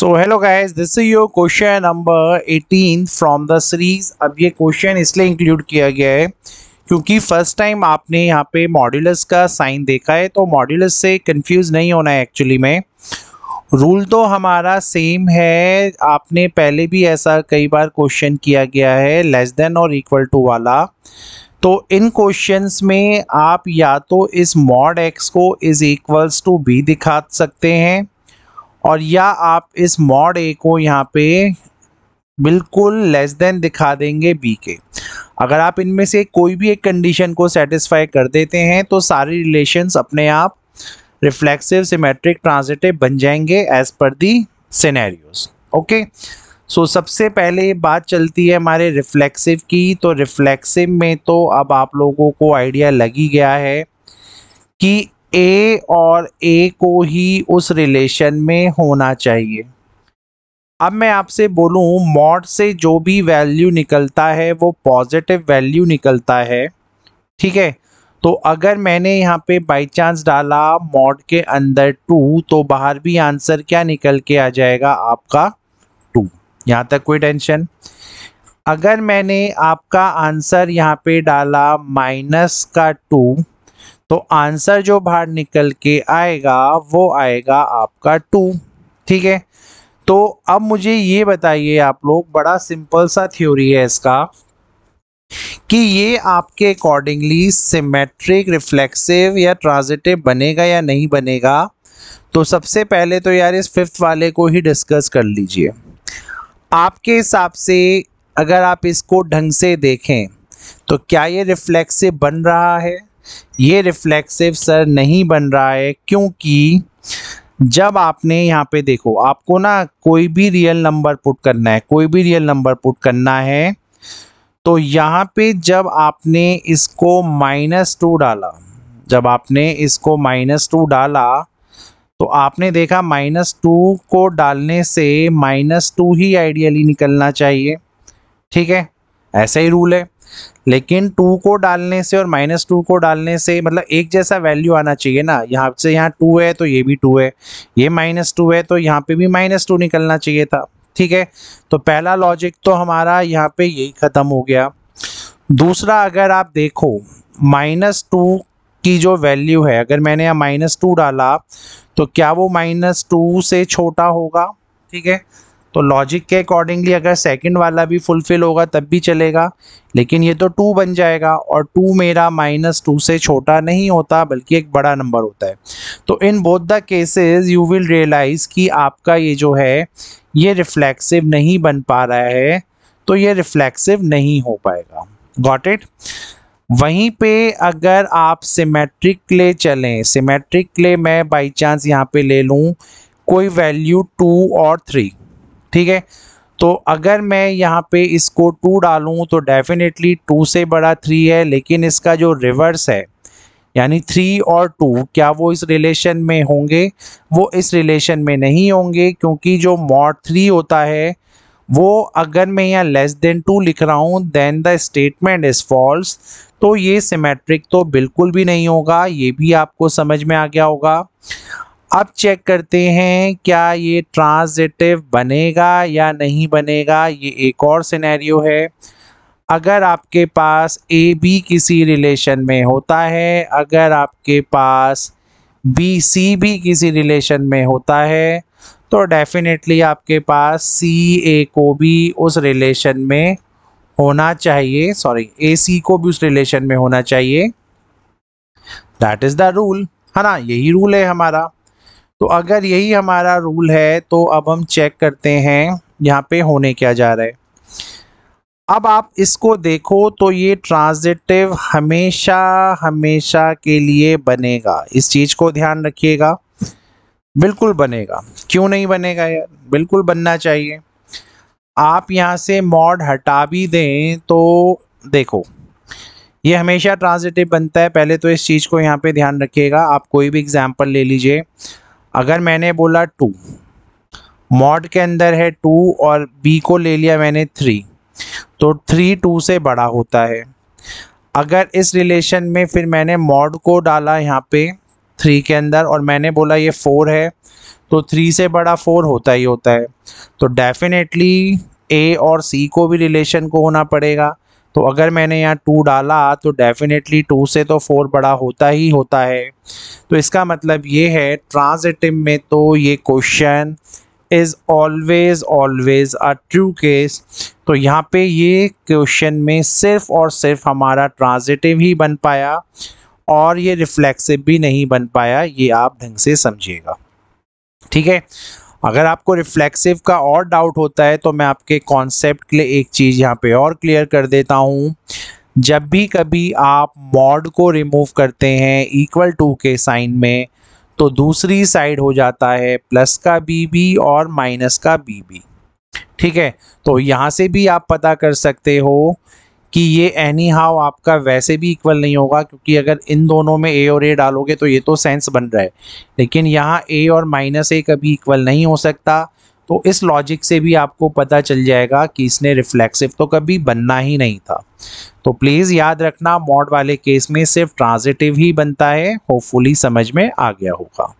so hello guys this is your question number 18 from the series अब ये question इसलिए include किया गया है क्योंकि फर्स्ट टाइम आपने यहाँ पे मॉड्यूलस का साइन देखा है तो मॉड्यूलस से कंफ्यूज नहीं होना है एक्चुअली में रूल तो हमारा सेम है आपने पहले भी ऐसा कई बार क्वेश्चन किया गया है लेस देन और इक्वल टू वाला तो इन क्वेश्चंस में आप या तो इस मॉड एक्स को इज़ इक्वल्स टू बी दिखा सकते हैं और या आप इस मॉड ए को यहाँ पे बिल्कुल लेस देन दिखा देंगे बी के अगर आप इनमें से कोई भी एक कंडीशन को सेटिस्फाई कर देते हैं तो सारी रिलेशंस अपने आप रिफ्लेक्सिव सिमेट्रिक ट्रांजिटिव बन जाएंगे एज पर दी सिनेरियोस ओके सो सबसे पहले बात चलती है हमारे रिफ्लेक्सिव की तो रिफ्लेक्सिव में तो अब आप लोगों को आइडिया लगी ही गया है कि ए और ए को ही उस रिलेशन में होना चाहिए अब मैं आपसे बोलूँ मॉड से जो भी वैल्यू निकलता है वो पॉजिटिव वैल्यू निकलता है ठीक है तो अगर मैंने यहाँ पे बाय चांस डाला मॉड के अंदर टू तो बाहर भी आंसर क्या निकल के आ जाएगा आपका टू यहाँ तक कोई टेंशन अगर मैंने आपका आंसर यहाँ पे डाला माइनस का टू तो आंसर जो बाहर निकल के आएगा वो आएगा आपका टू ठीक है तो अब मुझे ये बताइए आप लोग बड़ा सिंपल सा थ्योरी है इसका कि ये आपके अकॉर्डिंगली सिमेट्रिक रिफ्लेक्सिव या ट्रांजिटिव बनेगा या नहीं बनेगा तो सबसे पहले तो यार इस फिफ्थ वाले को ही डिस्कस कर लीजिए आपके हिसाब से अगर आप इसको ढंग से देखें तो क्या ये रिफ्लेक्सिव बन रहा है ये रिफ्लेक्सिव सर नहीं बन रहा है क्योंकि जब आपने यहाँ पे देखो आपको ना कोई भी रियल नंबर पुट करना है कोई भी रियल नंबर पुट करना है तो यहाँ पे जब आपने इसको माइनस टू डाला जब आपने इसको माइनस टू डाला तो आपने देखा माइनस टू को डालने से माइनस टू ही आइडियली निकलना चाहिए ठीक है ऐसा ही रूल है लेकिन टू को डालने से और माइनस टू को डालने से मतलब एक जैसा वैल्यू आना चाहिए ना यहाँ से यहाँ टू है तो ये भी टू है ये माइनस टू है तो यहाँ पे भी माइनस टू निकलना चाहिए था ठीक है तो पहला लॉजिक तो हमारा यहाँ पे यही ख़त्म हो गया दूसरा अगर आप देखो माइनस टू की जो वैल्यू है अगर मैंने यहाँ माइनस टू डाला तो क्या वो माइनस टू से छोटा होगा ठीक है तो लॉजिक के अकॉर्डिंगली अगर सेकंड वाला भी फुलफिल होगा तब भी चलेगा लेकिन ये तो टू बन जाएगा और टू मेरा माइनस टू से छोटा नहीं होता बल्कि एक बड़ा नंबर होता है तो in both the cases you will realise कि आपका ये जो है ये रिफ्लेक्सिव नहीं बन पा रहा है तो ये रिफ्लेक्सिव नहीं हो पाएगा गॉट इट वहीं पे अगर आप सिमेट्रिक ले चलें सिमेट्रिक ले मैं बाई चांस यहाँ पे ले लूँ कोई वैल्यू टू और थ्री ठीक है तो अगर मैं यहाँ पे इसको टू डालूँ तो डेफिनेटली टू से बड़ा थ्री है लेकिन इसका जो रिवर्स है यानी थ्री और टू क्या वो इस रिलेशन में होंगे वो इस रिलेशन में नहीं होंगे क्योंकि जो मॉड थ्री होता है वो अगर मैं यहाँ लेस देन टू लिख रहा हूँ then the statement is false तो ये सिमेट्रिक तो बिल्कुल भी नहीं होगा ये भी आपको समझ में आ गया होगा अब चेक करते हैं क्या ये ट्रांजिटिव बनेगा या नहीं बनेगा ये एक और सिनेरियो है अगर आपके पास ए बी किसी रिलेशन में होता है अगर आपके पास बी सी भी किसी रिलेशन में होता है तो डेफिनेटली आपके पास सी ए को भी उस रिलेशन में होना चाहिए सॉरी ए सी को भी उस रिलेशन में होना चाहिए दैट इज़ द रूल है ना यही रूल है हमारा तो अगर यही हमारा रूल है तो अब हम चेक करते हैं यहाँ पे होने क्या जा रहा है अब आप इसको देखो तो ये ट्रांजिटिव हमेशा हमेशा के लिए बनेगा इस चीज़ को ध्यान रखिएगा बिल्कुल बनेगा क्यों नहीं बनेगा यार बिल्कुल बनना चाहिए आप यहाँ से मॉड हटा भी दें तो देखो ये हमेशा ट्रांजिटिव बनता है पहले तो इस चीज़ को यहाँ पे ध्यान रखिएगा आप कोई भी एग्जांपल ले लीजिए अगर मैंने बोला टू मॉड के अंदर है टू और बी को ले लिया मैंने थ्री तो थ्री टू से बड़ा होता है अगर इस रिलेशन में फिर मैंने मॉड को डाला यहाँ पे थ्री के अंदर और मैंने बोला ये फोर है तो थ्री से बड़ा फोर होता ही होता है तो डेफिनेटली ए और सी को भी रिलेशन को होना पड़ेगा तो अगर मैंने यहाँ टू डाला तो डेफिनेटली टू से तो फोर बड़ा होता ही होता है तो इसका मतलब ये है ट्रांजिटिव में तो ये question is always always a true case तो यहाँ पे ये क्वेश्चन में सिर्फ और सिर्फ हमारा ट्रांजिटिव ही बन पाया और ये रिफ्लेक्सिव भी नहीं बन पाया ये आप ढंग से समझिएगा ठीक है अगर आपको रिफ्लेक्सिव का और डाउट होता है तो मैं आपके कॉन्सेप्ट के लिए एक चीज़ यहाँ पे और क्लियर कर देता हूँ जब भी कभी आप मॉड को रिमूव करते हैं इक्वल टू के साइन में तो दूसरी साइड हो जाता है प्लस का बी बी और माइनस का बी बी ठीक है तो यहाँ से भी आप पता कर सकते हो कि ये एनी हाउ आपका वैसे भी इक्वल नहीं होगा क्योंकि अगर इन दोनों में ए और ए डालोगे तो ये तो सेंस बन रहा है लेकिन यहाँ ए और माइनस ए कभी इक्वल नहीं हो सकता तो इस लॉजिक से भी आपको पता चल जाएगा कि इसने रिफ्लेक्सिव तो कभी बनना ही नहीं था तो प्लीज़ याद रखना मॉड वाले केस में सिर्फ ट्रांजिटिव ही बनता है होपफुली समझ में आ गया होगा